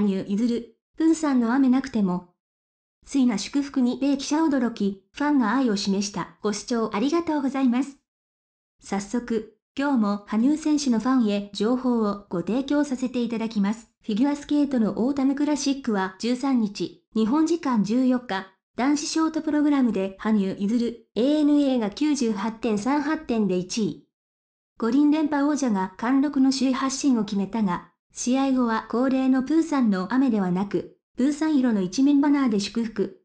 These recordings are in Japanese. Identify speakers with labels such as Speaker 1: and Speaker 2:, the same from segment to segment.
Speaker 1: 羽生結弦、プンさんの雨なくても。ついな祝福に米記者驚き、ファンが愛を示した。ご視聴ありがとうございます。早速、今日も羽生選手のファンへ情報をご提供させていただきます。フィギュアスケートのオータムクラシックは13日、日本時間14日、男子ショートプログラムで羽生譲る ANA が98.38点で1位。五輪連覇王者が貫禄の首位発進を決めたが、試合後は恒例のプーさんの雨ではなく、プーさん色の一面バナーで祝福。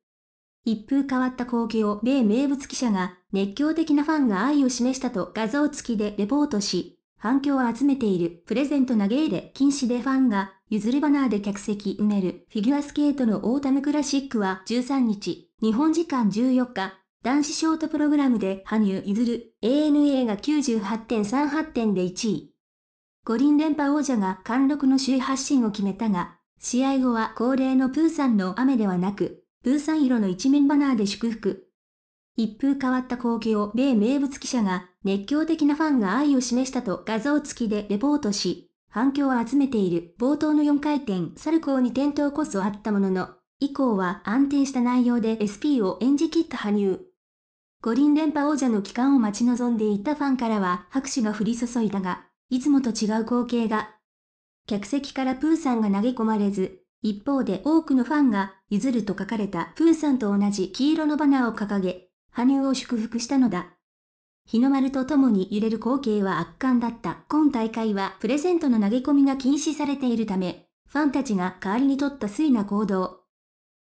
Speaker 1: 一風変わった光景を米名物記者が熱狂的なファンが愛を示したと画像付きでレポートし、反響を集めているプレゼント投げ入れ禁止でファンが譲りバナーで客席埋めるフィギュアスケートのオータムクラシックは13日、日本時間14日、男子ショートプログラムで羽生譲る ANA が98.38点で1位。五輪連覇王者が貫禄の首位発進を決めたが、試合後は恒例のプーさんの雨ではなく、プーさん色の一面バナーで祝福。一風変わった光景を米名物記者が、熱狂的なファンが愛を示したと画像付きでレポートし、反響を集めている冒頭の4回転サルコーに転倒こそあったものの、以降は安定した内容で SP を演じ切った羽生。五輪連覇王者の帰還を待ち望んでいたファンからは拍手が降り注いだが、いつもと違う光景が。客席からプーさんが投げ込まれず、一方で多くのファンが、譲ると書かれたプーさんと同じ黄色のバナーを掲げ、羽生を祝福したのだ。日の丸とともに揺れる光景は圧巻だった今大会はプレゼントの投げ込みが禁止されているため、ファンたちが代わりに取った粋な行動。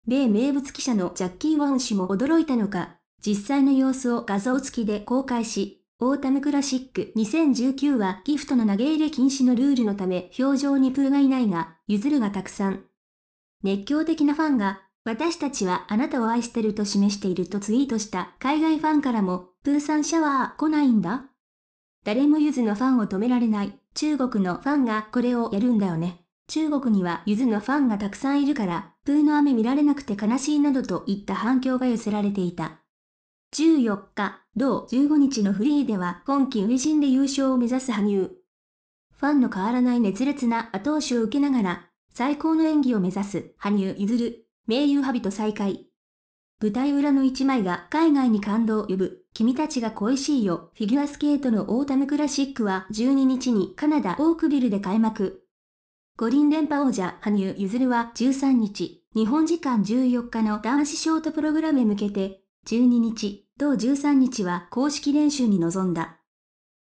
Speaker 1: 米名物記者のジャッキー・ワン氏も驚いたのか、実際の様子を画像付きで公開し、オータムクラシック2019はギフトの投げ入れ禁止のルールのため表情にプーがいないが、譲るがたくさん。熱狂的なファンが、私たちはあなたを愛してると示しているとツイートした海外ファンからも、プーさんシャワー来ないんだ誰もゆずのファンを止められない。中国のファンがこれをやるんだよね。中国にはゆずのファンがたくさんいるから、プーの雨見られなくて悲しいなどといった反響が寄せられていた。14日、同15日のフリーでは今季初陣で優勝を目指す羽生。ファンの変わらない熱烈な後押しを受けながら、最高の演技を目指す羽生譲る、名優ハビと再会。舞台裏の一枚が海外に感動を呼ぶ、君たちが恋しいよ、フィギュアスケートのオータムクラシックは12日にカナダ・オークビルで開幕。五輪連覇王者、羽生譲るは13日、日本時間14日の男子ショートプログラムへ向けて、12日、同13日は公式練習に臨んだ。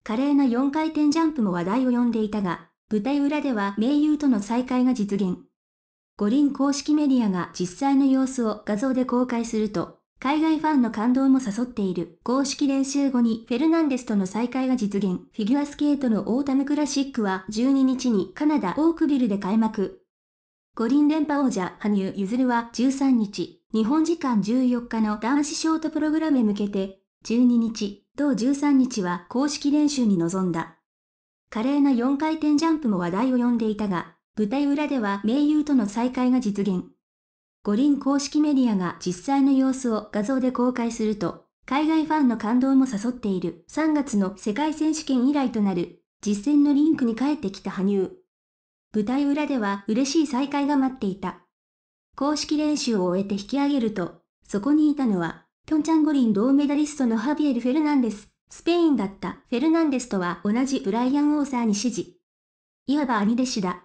Speaker 1: 華麗な4回転ジャンプも話題を呼んでいたが、舞台裏では盟友との再会が実現。五輪公式メディアが実際の様子を画像で公開すると、海外ファンの感動も誘っている。公式練習後にフェルナンデスとの再会が実現。フィギュアスケートのオータムクラシックは12日にカナダ・オークビルで開幕。五輪連覇王者、羽生結弦は13日、日本時間14日の男子ショートプログラムへ向けて、12日、同13日は公式練習に臨んだ。華麗な4回転ジャンプも話題を呼んでいたが、舞台裏では盟友との再会が実現。五輪公式メディアが実際の様子を画像で公開すると、海外ファンの感動も誘っている3月の世界選手権以来となる実戦のリンクに帰ってきた羽生。舞台裏では嬉しい再会が待っていた。公式練習を終えて引き上げると、そこにいたのは、ピョンチャン五輪銅メダリストのハビエル・フェルナンデス。スペインだったフェルナンデスとは同じブライアン・オーサーに指示。いわば兄弟子だ。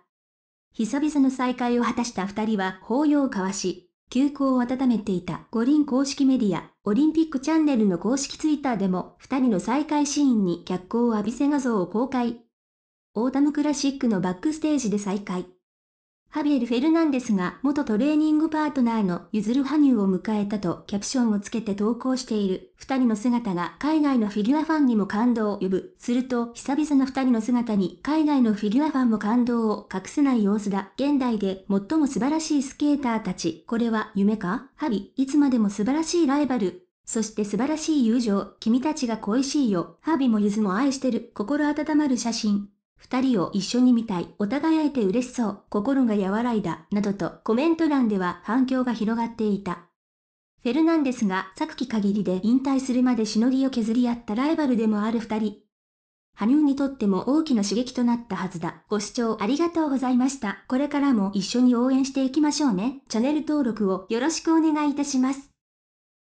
Speaker 1: 久々の再会を果たした二人は抱擁を交わし、休校を温めていた五輪公式メディア、オリンピックチャンネルの公式ツイッターでも二人の再会シーンに脚光を浴びせ画像を公開。オータムクラシックのバックステージで再会。ハビエル・フェルナンデスが元トレーニングパートナーのル・ハる羽生を迎えたとキャプションをつけて投稿している二人の姿が海外のフィギュアファンにも感動を呼ぶ。すると、久々の二人の姿に海外のフィギュアファンも感動を隠せない様子だ。現代で最も素晴らしいスケーターたち。これは夢かハビ、いつまでも素晴らしいライバル。そして素晴らしい友情、君たちが恋しいよ。ハビもゆずも愛してる。心温まる写真。二人を一緒に見たい、お互い会えて嬉しそう、心が和らいだ、などとコメント欄では反響が広がっていた。フェルナンデスが昨季限りで引退するまでしのぎを削り合ったライバルでもある二人。羽生にとっても大きな刺激となったはずだ。ご視聴ありがとうございました。これからも一緒に応援していきましょうね。チャンネル登録をよろしくお願いいたします。